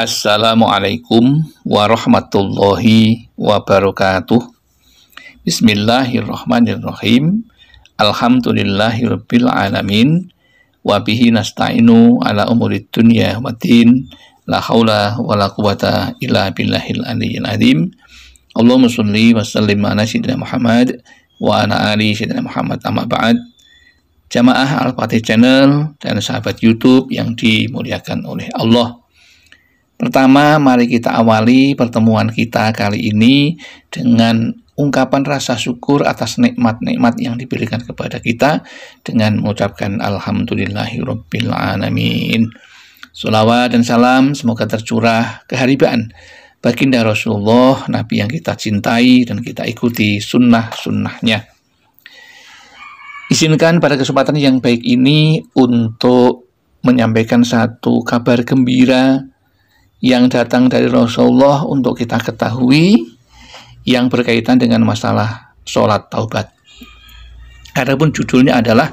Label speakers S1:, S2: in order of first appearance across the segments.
S1: Assalamualaikum warahmatullahi wabarakatuh. Bismillahirrahmanirrahim. Alhamdulillahirabbil alamin. Wa bihi nasta'inu ala umurid dunya waddin. La haula wala quwata illa billahil aliyyil azim. Allahumma shalli wa sallim ala sayyidina Muhammad wa ala ali sayyidina Muhammad amma ba'd. Jamaah Al-Fatih Channel dan sahabat YouTube yang dimuliakan oleh Allah Pertama, mari kita awali pertemuan kita kali ini dengan ungkapan rasa syukur atas nikmat-nikmat yang diberikan kepada kita dengan mengucapkan Alhamdulillahirabbil Salawat dan salam semoga tercurah keharibaan baginda Rasulullah, Nabi yang kita cintai dan kita ikuti sunnah-sunnahnya. Izinkan pada kesempatan yang baik ini untuk menyampaikan satu kabar gembira yang datang dari Rasulullah untuk kita ketahui yang berkaitan dengan masalah sholat taubat. Adapun judulnya adalah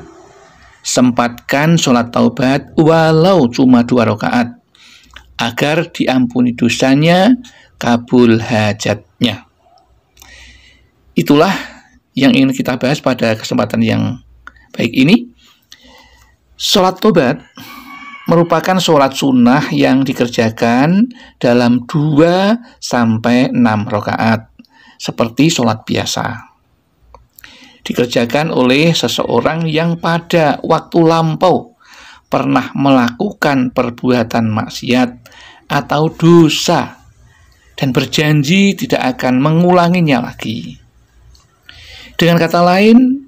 S1: sempatkan sholat taubat walau cuma dua rakaat agar diampuni dosanya, kabul hajatnya. Itulah yang ingin kita bahas pada kesempatan yang baik ini. Sholat taubat merupakan sholat sunnah yang dikerjakan dalam 2 sampai 6 rakaat seperti sholat biasa. Dikerjakan oleh seseorang yang pada waktu lampau pernah melakukan perbuatan maksiat atau dosa dan berjanji tidak akan mengulanginya lagi. Dengan kata lain,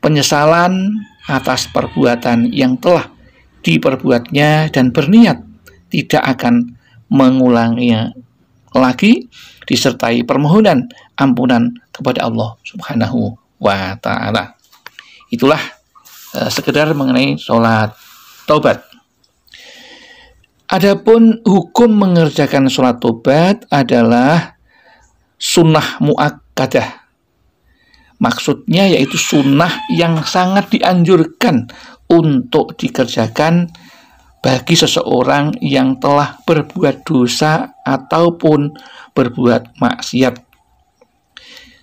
S1: penyesalan atas perbuatan yang telah perbuatnya dan berniat tidak akan mengulanginya lagi disertai permohonan ampunan kepada Allah Subhanahu wa taala. Itulah eh, sekedar mengenai sholat taubat. Adapun hukum mengerjakan sholat taubat adalah sunnah muakkadah. Maksudnya yaitu sunnah yang sangat dianjurkan untuk dikerjakan bagi seseorang yang telah berbuat dosa ataupun berbuat maksiat.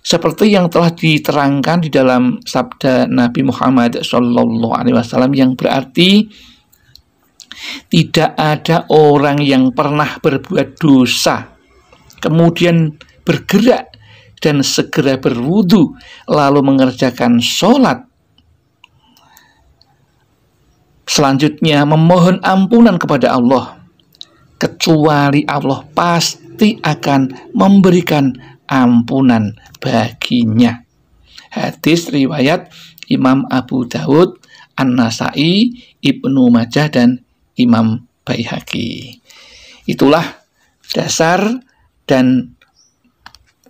S1: Seperti yang telah diterangkan di dalam sabda Nabi Muhammad SAW yang berarti tidak ada orang yang pernah berbuat dosa kemudian bergerak dan segera berwudu lalu mengerjakan sholat Selanjutnya memohon ampunan kepada Allah kecuali Allah pasti akan memberikan ampunan baginya. Hadis riwayat Imam Abu Dawud, An-Nasai, Ibnu Majah dan Imam Baihaqi. Itulah dasar dan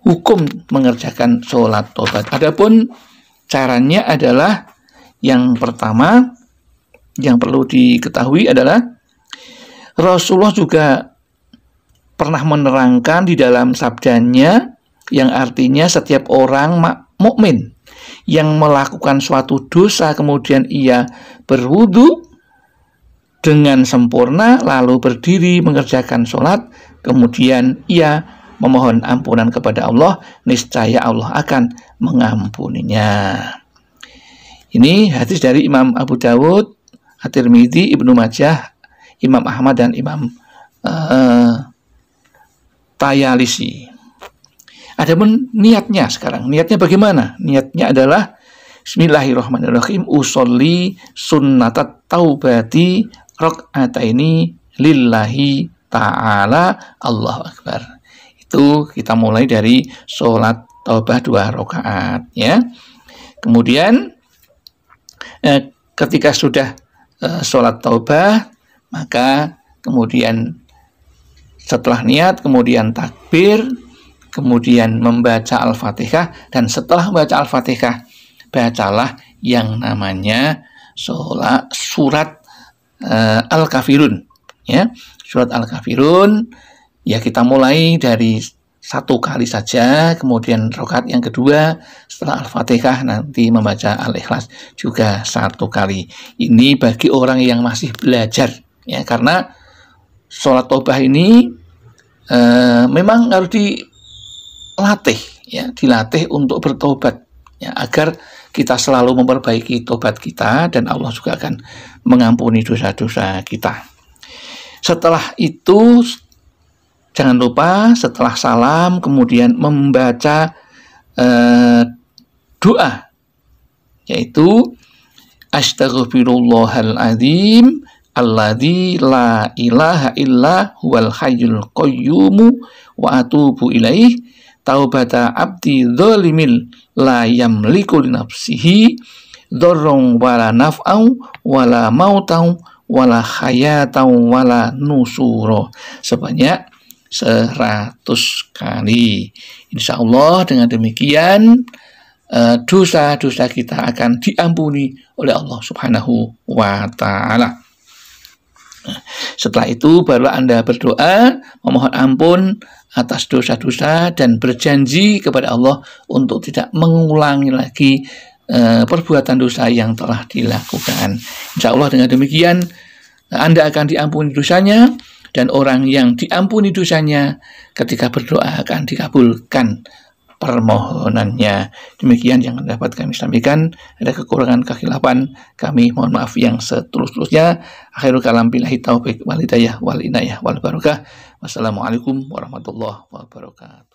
S1: hukum mengerjakan sholat tobat. Adapun caranya adalah yang pertama yang perlu diketahui adalah Rasulullah juga pernah menerangkan di dalam sabdanya yang artinya setiap orang mukmin yang melakukan suatu dosa kemudian ia berwudu dengan sempurna lalu berdiri mengerjakan sholat kemudian ia memohon ampunan kepada Allah niscaya Allah akan mengampuninya ini hadis dari Imam Abu Dawud At-Tirmidzi, Ibnu Majah, Imam Ahmad dan Imam uh, Tayalisi. Adapun niatnya sekarang, niatnya bagaimana? Niatnya adalah Bismillahirrahmanirrahim usolli sunnatat taubati ini lillahi ta'ala Allahu Akbar. Itu kita mulai dari sholat taubat dua rakaat ya. Kemudian eh, ketika sudah Eh, sholat taubah maka kemudian setelah niat kemudian takbir kemudian membaca al-fatihah dan setelah membaca al-fatihah bacalah yang namanya sholat surat uh, al-kafirun ya surat al-kafirun ya kita mulai dari satu kali saja, kemudian rokat yang kedua setelah Al-Fatihah nanti membaca Al-Ikhlas juga satu kali. Ini bagi orang yang masih belajar ya karena sholat tobah ini e, memang harus dilatih ya, dilatih untuk bertobat ya agar kita selalu memperbaiki tobat kita dan Allah juga akan mengampuni dosa-dosa kita. Setelah itu Jangan lupa setelah salam kemudian membaca eh, doa yaitu Astaghfirullahaladzim alladzi la ilaha illa huwal hayyul qayyumu wa atubu ilaih taubata abdi dzalimil la yamliku li nafsihi dzarrun wala naf'au wala mautau wala hayatau wala nusuro sebanyak seratus kali. Insya Allah dengan demikian e, dosa-dosa kita akan diampuni oleh Allah Subhanahu wa taala. Setelah itu baru Anda berdoa memohon ampun atas dosa-dosa dan berjanji kepada Allah untuk tidak mengulangi lagi e, perbuatan dosa yang telah dilakukan. Insya Allah dengan demikian Anda akan diampuni dosanya dan orang yang diampuni dosanya ketika berdoa akan dikabulkan permohonannya. Demikian yang dapat kami sampaikan. Ada kekurangan kekhilafan kami mohon maaf yang setulus-tulusnya. Akhirul kalam billahi taufik wal hidayah wal inayah wal barakah. Wassalamualaikum warahmatullahi wabarakatuh.